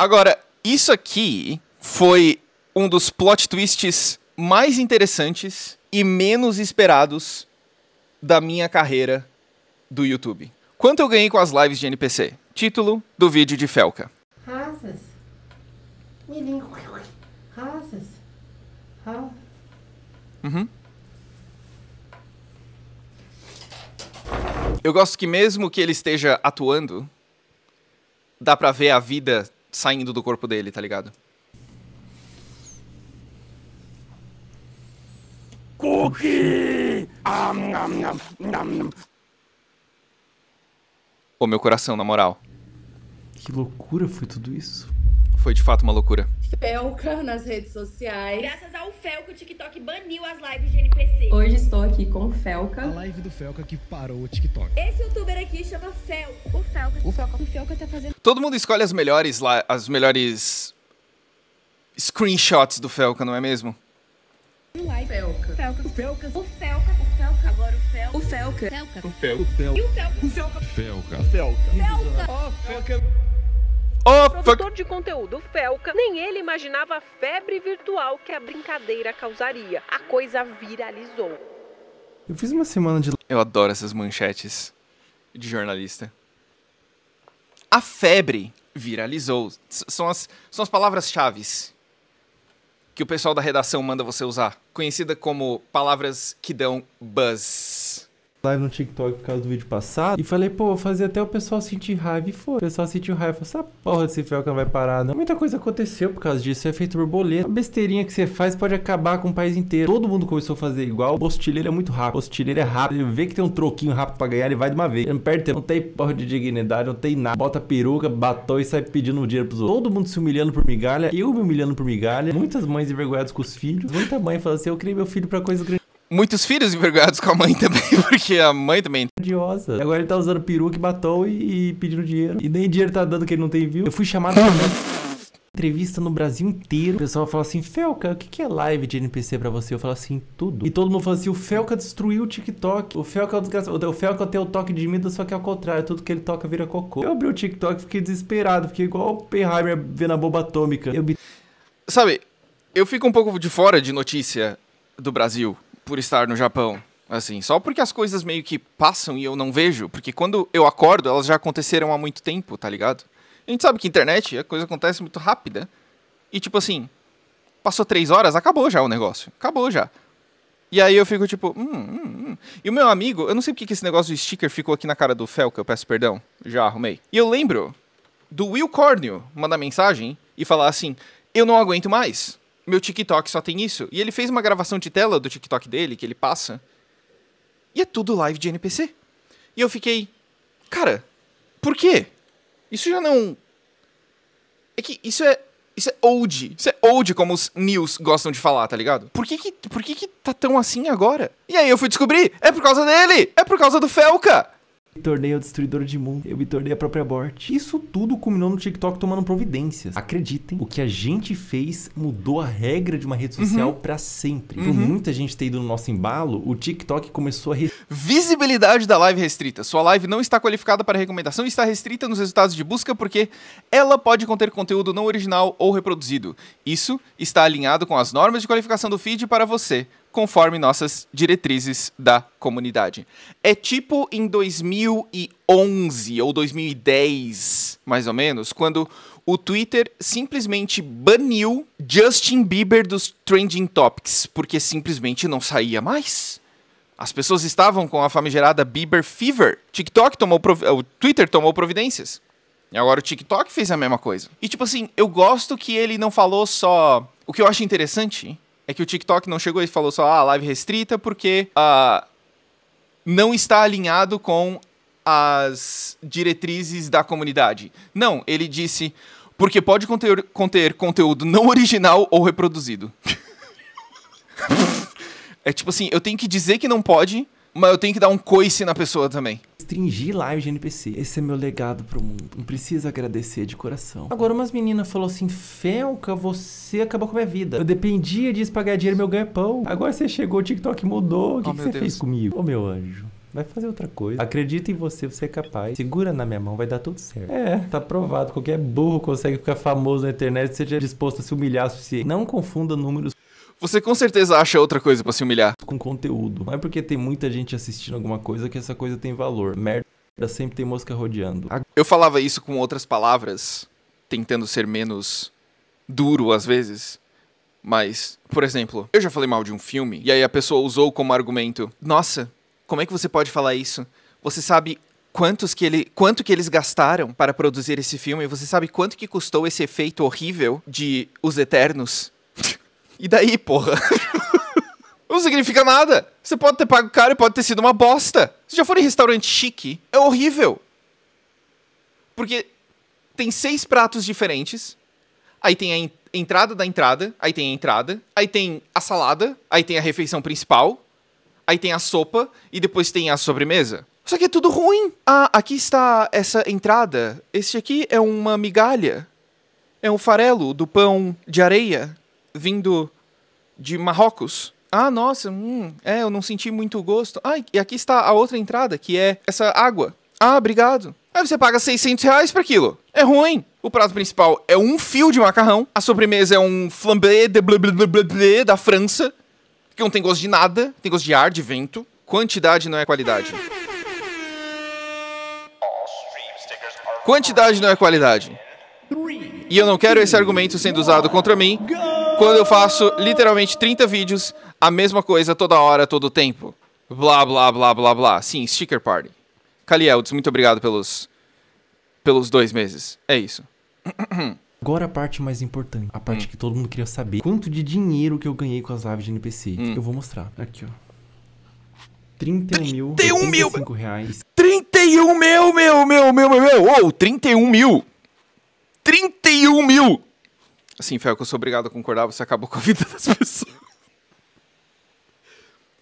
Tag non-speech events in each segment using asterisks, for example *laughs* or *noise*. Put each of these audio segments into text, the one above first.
Agora, isso aqui foi um dos plot twists mais interessantes e menos esperados da minha carreira do YouTube. Quanto eu ganhei com as lives de NPC? Título do vídeo de Felca. Rasas. Milinho. Rasas. Rasas. Uhum. Eu gosto que mesmo que ele esteja atuando, dá pra ver a vida saindo do corpo dele, tá ligado? Cookie! Pô, meu coração, na moral. Que loucura foi tudo isso. Foi de fato uma loucura. Felca nas redes sociais. Graças ao Felca, o TikTok baniu as lives de NPC. Hoje estou aqui com o Felca. A live do Felca que parou o TikTok. Esse youtuber aqui chama Fel. O Felca. O Felca. O Felca tá fazendo. Todo mundo escolhe as melhores lá, as melhores screenshots do Felca, não é mesmo? Felca. Felca. O Felca. O Felca. O Felca. Agora o Felca. O Felca. Felca. O Felca. E o Felca. O Felca. Felca. Felca. Felca. Felca. Felca. Felca. Felca. O Produtor de conteúdo Felca, nem ele imaginava a febre virtual que a brincadeira causaria. A coisa viralizou. Eu fiz uma semana de. Eu adoro essas manchetes de jornalista. A febre viralizou. São as, são as palavras-chave que o pessoal da redação manda você usar, conhecida como palavras que dão buzz live no TikTok por causa do vídeo passado. E falei, pô, vou fazer até o pessoal sentir raiva. E foi. O pessoal sentiu raiva. Falei, essa assim, ah, porra desse Felca não vai parar, não. Muita coisa aconteceu por causa disso. É feito borboleta. A besteirinha que você faz pode acabar com o país inteiro. Todo mundo começou a fazer igual. O postilheiro é muito rápido. O postilheiro é rápido. Ele vê que tem um troquinho rápido pra ganhar, ele vai de uma vez. Ele não perde tempo. Não tem porra de dignidade, não tem nada. Bota peruca, batom e sai pedindo dinheiro pros outros. Todo mundo se humilhando por migalha. Eu me humilhando por migalha. Muitas mães envergonhadas com os filhos. Muita mãe falando assim, eu criei meu filho pra coisa grande muitos filhos envergonhados com a mãe também, *laughs* porque a mãe também. Odiosa. Agora ele tá usando peruca e batom e, e, pedindo dinheiro. E nem dinheiro tá dando que ele não tem, viu? Eu fui chamado pra entrevista no Brasil inteiro. O pessoal fala assim, Felca, o que é live de NPC pra você? Eu falo assim, tudo. E todo mundo fala assim, o Felca destruiu o TikTok. O Felca é o desgraçado. O Felca tem o toque de mim, só que é ao contrário. Tudo que ele toca vira cocô. Eu abri o TikTok fiquei desesperado. Fiquei igual o Oppenheimer vendo a bomba atômica. Eu... Sabe, eu fico um pouco de fora de notícia do Brasil por estar no Japão. Assim, só porque as coisas meio que passam e eu não vejo, porque quando eu acordo, elas já aconteceram há muito tempo, tá ligado? A gente sabe que internet, a coisa acontece muito rápida. E tipo assim, passou três horas, acabou já o negócio. Acabou já. E aí eu fico tipo, hum, hum, hum. E o meu amigo, eu não sei porque que esse negócio de sticker ficou aqui na cara do Fel que eu peço perdão, já arrumei. E eu lembro do Will Cornio mandar mensagem e falar assim: eu não aguento mais meu TikTok só tem isso. E ele fez uma gravação de tela do TikTok dele, que ele passa. E é tudo live de NPC. E eu fiquei, cara, por quê? Isso já não. É que isso é. Isso é old. Isso é old, como os news gostam de falar, tá ligado? Por que que, por que, que tá tão assim agora? E aí eu fui descobrir. É por causa dele! É por causa do Felca! me tornei o destruidor de mundo, eu me tornei a própria morte. Isso tudo culminou no TikTok tomando providências. Acreditem, o que a gente fez mudou a regra de uma rede social uhum. para sempre. Uhum. Por muita gente ter ido no nosso embalo, o TikTok começou a... Visibilidade da live restrita. Sua live não está qualificada para recomendação e está restrita nos resultados de busca porque ela pode conter conteúdo não original ou reproduzido. Isso está alinhado com as normas de qualificação do feed para você, conforme nossas diretrizes da comunidade. É tipo em 2011 ou 2010, mais ou menos, quando o Twitter simplesmente baniu Justin Bieber dos trending topics, porque simplesmente não saía mais. As pessoas estavam com a famigerada Bieber Fever. TikTok tomou o Twitter tomou providências. E agora o TikTok fez a mesma coisa. E tipo assim, eu gosto que ele não falou só o que eu acho interessante é que o TikTok não chegou e falou só, ah, live restrita, porque ah, não está alinhado com as diretrizes da comunidade. Não, ele disse, porque pode conter, conter conteúdo não original ou reproduzido. *laughs* é tipo assim, eu tenho que dizer que não pode, mas eu tenho que dar um coice na pessoa também restringir live de NPC. Esse é meu legado pro mundo. Não precisa agradecer de coração. Agora, umas meninas falou assim: Felca, você acabou com a minha vida. Eu dependia disso pra ganhar dinheiro meu ganha-pão. É Agora você chegou, o TikTok mudou. O que, oh, que você Deus. fez comigo? Ô, oh, meu anjo. Vai fazer outra coisa. Acredita em você, você é capaz. Segura na minha mão, vai dar tudo certo. É, tá provado. Qualquer burro consegue ficar famoso na internet, seja disposto a se humilhar se Não confunda números você com certeza acha outra coisa para se humilhar. Com conteúdo. Não é porque tem muita gente assistindo alguma coisa que essa coisa tem valor. Merda sempre tem mosca rodeando. Eu falava isso com outras palavras, tentando ser menos duro às vezes. Mas, por exemplo, eu já falei mal de um filme, e aí a pessoa usou como argumento: Nossa, como é que você pode falar isso? Você sabe quantos que ele, quanto que eles gastaram para produzir esse filme? Você sabe quanto que custou esse efeito horrível de Os Eternos? E daí, porra? *laughs* Não significa nada. Você pode ter pago caro e pode ter sido uma bosta. Se já for em restaurante chique? É horrível. Porque tem seis pratos diferentes. Aí tem a en entrada da entrada, aí tem a entrada, aí tem a salada, aí tem a refeição principal, aí tem a sopa e depois tem a sobremesa. Só que é tudo ruim. Ah, aqui está essa entrada. Este aqui é uma migalha. É um farelo do pão de areia vindo de Marrocos. Ah, nossa, hum, é, eu não senti muito gosto. Ah, e aqui está a outra entrada, que é essa água. Ah, obrigado. Aí você paga 600 reais por aquilo. É ruim. O prato principal é um fio de macarrão. A sobremesa é um flambé de blé, blé, blé, blé, da França, que não tem gosto de nada, tem gosto de ar, de vento. Quantidade não é qualidade. Quantidade não é qualidade. E eu não quero esse argumento sendo usado contra mim, quando eu faço literalmente 30 vídeos, a mesma coisa toda hora, todo tempo. Blá, blá, blá, blá, blá. Sim, sticker party. Calieldes, muito obrigado pelos, pelos dois meses. É isso. Agora a parte mais importante, a parte hum. que todo mundo queria saber. Quanto de dinheiro que eu ganhei com as lives de NPC? Hum. Eu vou mostrar. Aqui, ó. 31 mil. 31 mil! Reais. 31 mil, meu, meu, meu, meu, meu! Uou, 31 mil! 31 mil! Assim, Fel, que eu sou obrigado a concordar, você acabou com a *laughs* vida das pessoas.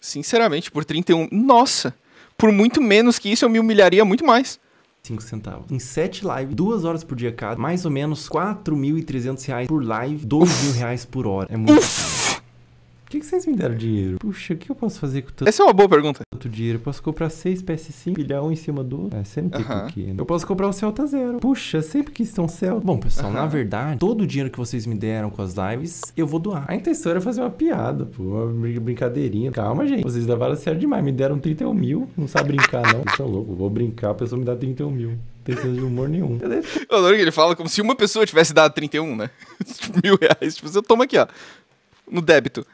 Sinceramente, por 31. Nossa! Por muito menos que isso, eu me humilharia muito mais. 5 centavos. Em 7 lives, 2 horas por dia cada, mais ou menos 4.300 reais por live, 12 mil reais por hora. É muito. Uf. Por que, que vocês me deram dinheiro? Puxa, o que eu posso fazer com tanto... Essa é uma boa pergunta. Tanto dinheiro. Eu posso comprar seis PS5, pilhar um em cima do outro. É, você não tem uhum. porquê, né? Eu posso comprar o um Celta Zero. Puxa, sempre que estão Celta... Bom, pessoal, na verdade, todo o dinheiro que vocês me deram com as lives, eu vou doar. A intenção era fazer uma piada, pô. Uma brincadeirinha. Calma, gente. Vocês levaram a sério demais. Me deram 31 mil. Não sabe brincar, não. Vocês estão loucos. Vou brincar, a pessoa me dá 31 mil tem de humor nenhum. *laughs* Eu adoro que ele fala como se uma pessoa tivesse dado 31, né? *laughs* mil reais. Tipo, você toma aqui, ó. No débito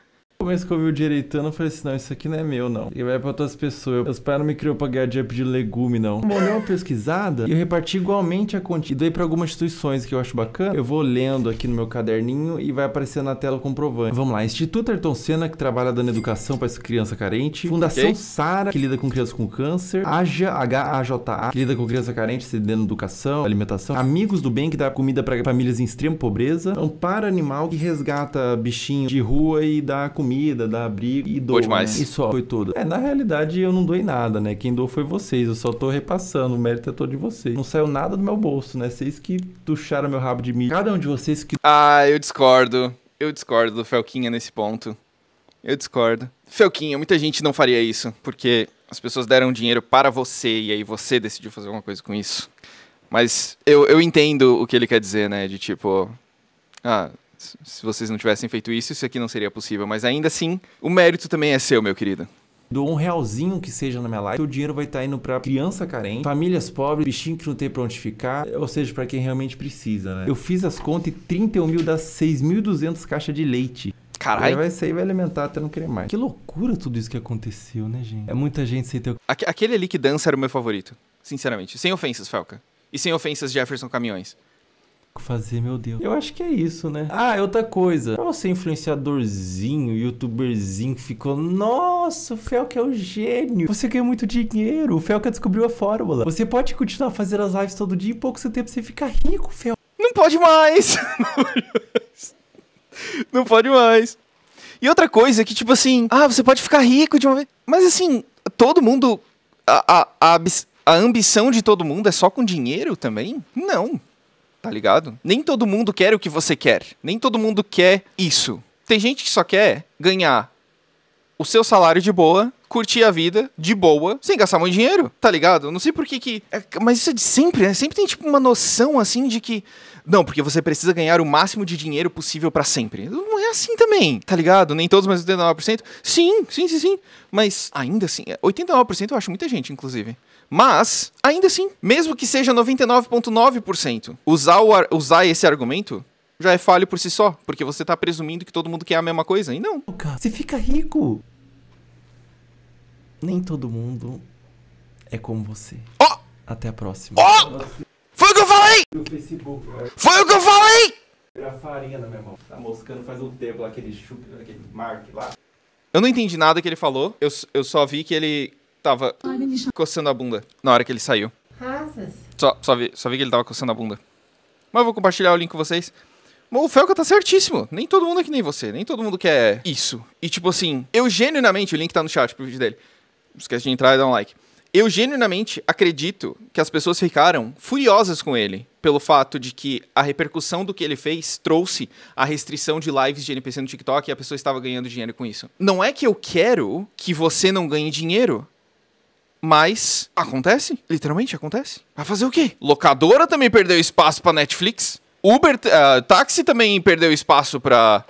começo que eu vi o direitando, eu falei assim, não, isso aqui não é meu, não. E vai pra outras pessoas. Meus pais não me criou pra ganhar dinheiro de legume, não. Eu dei uma pesquisada e eu reparti igualmente a quantia. E dei pra algumas instituições que eu acho bacana. Eu vou lendo aqui no meu caderninho e vai aparecer na tela o comprovante. Vamos lá. Instituto Ayrton Senna, que trabalha dando educação pra criança carente. Fundação okay. Sara, que lida com crianças com câncer. AJA, H-A-J-A, que lida com criança carente, cedendo educação, alimentação. Amigos do Bem, que dá comida pra famílias em extrema pobreza. Amparo Animal, que resgata bichinho de rua e dá comida comida, dá abrigo e dou. Né? E só foi tudo. É, na realidade eu não doei nada, né? Quem doou foi vocês. Eu só tô repassando, o mérito é todo de vocês. Não saiu nada do meu bolso, né? Vocês que tuxaram meu rabo de mim. Cada um de vocês que. Ah, eu discordo. Eu discordo do Felquinha nesse ponto. Eu discordo. Felquinha, muita gente não faria isso, porque as pessoas deram dinheiro para você e aí você decidiu fazer alguma coisa com isso. Mas eu, eu entendo o que ele quer dizer, né? De tipo. Ah, se vocês não tivessem feito isso, isso aqui não seria possível. Mas ainda assim, o mérito também é seu, meu querido. do um realzinho que seja na minha live, o dinheiro vai estar tá indo para criança carente, famílias pobres, bichinho que não tem pra onde ficar, ou seja, para quem realmente precisa, né? Eu fiz as contas e 31 mil dá 6.200 caixas de leite. Caralho. Aí vai sair vai alimentar até não querer mais. Que loucura tudo isso que aconteceu, né, gente? É muita gente sem ter... Aquele ali que dança era o meu favorito, sinceramente. Sem ofensas, Falca. E sem ofensas, Jefferson Caminhões fazer, meu Deus. Eu acho que é isso, né? Ah, outra coisa. Pra você influenciadorzinho, youtuberzinho que ficou, nossa, o Felca é um gênio. Você ganhou muito dinheiro. O Felca descobriu a fórmula. Você pode continuar fazendo as lives todo dia e pouco seu tempo você fica rico, Felca. Não pode mais. *laughs* Não pode mais. E outra coisa que, tipo assim, ah, você pode ficar rico de uma vez. Mas assim, todo mundo. A, a, a, a ambição de todo mundo é só com dinheiro também? Não tá ligado? Nem todo mundo quer o que você quer. Nem todo mundo quer isso. Tem gente que só quer ganhar o seu salário de boa, curtir a vida de boa, sem gastar muito dinheiro, tá ligado? Não sei por que que... É, mas isso é de sempre, né? Sempre tem, tipo, uma noção, assim, de que... Não, porque você precisa ganhar o máximo de dinheiro possível para sempre. Não é assim também, tá ligado? Nem todos, mas 89%. Sim, sim, sim, sim. Mas ainda assim, 89% é, eu acho muita gente, inclusive. Mas, ainda assim, mesmo que seja 99,9%, usar, usar esse argumento já é falho por si só, porque você tá presumindo que todo mundo quer a mesma coisa, e não. você fica rico. Nem todo mundo é como você. Ó! Oh! Até a próxima. Ó! Oh! Foi o que eu falei! Foi o que eu falei! farinha na minha mão. Tá moscando faz um tempo lá, aquele chup, aquele mark lá. Eu não entendi nada que ele falou, eu, eu só vi que ele tava coçando a bunda na hora que ele saiu. Só, só, vi, só vi que ele tava coçando a bunda. Mas eu vou compartilhar o link com vocês. O Felca tá certíssimo. Nem todo mundo é que nem você. Nem todo mundo quer isso. E tipo assim, eu genuinamente, o link tá no chat pro vídeo dele. Não esquece de entrar e dar um like. Eu genuinamente acredito que as pessoas ficaram furiosas com ele pelo fato de que a repercussão do que ele fez trouxe a restrição de lives de NPC no TikTok e a pessoa estava ganhando dinheiro com isso. Não é que eu quero que você não ganhe dinheiro, mas acontece, literalmente acontece. Vai fazer o quê? Locadora também perdeu espaço para Netflix? Uber, uh, táxi também perdeu espaço para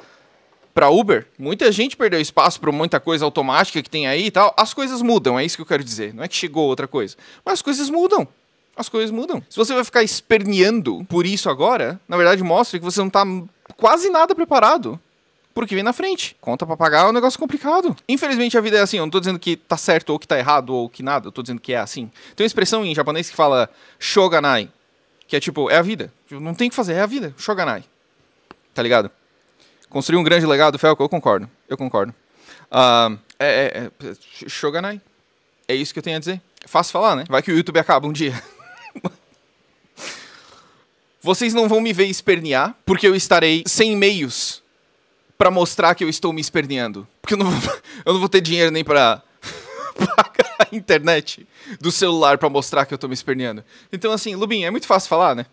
para Uber. Muita gente perdeu espaço para muita coisa automática que tem aí e tal. As coisas mudam, é isso que eu quero dizer. Não é que chegou outra coisa, mas as coisas mudam. As coisas mudam. Se você vai ficar esperneando por isso agora, na verdade mostra que você não tá quase nada preparado porque vem na frente. Conta para pagar é um negócio complicado. Infelizmente a vida é assim, eu não tô dizendo que tá certo ou que tá errado ou que nada, eu tô dizendo que é assim. Tem uma expressão em japonês que fala shoganai, que é tipo, é a vida. Tipo, não tem o que fazer, é a vida. Shoganai. Tá ligado? Construir um grande legado, Felco, eu concordo. Eu concordo. Uh, é, é, é, Shoganai. É isso que eu tenho a dizer. É fácil falar, né? Vai que o YouTube acaba um dia. *laughs* Vocês não vão me ver espernear, porque eu estarei sem meios para mostrar que eu estou me esperneando. Porque eu não vou, *laughs* eu não vou ter dinheiro nem para *laughs* pagar a internet do celular para mostrar que eu tô me esperneando. Então, assim, Lubin, é muito fácil falar, né?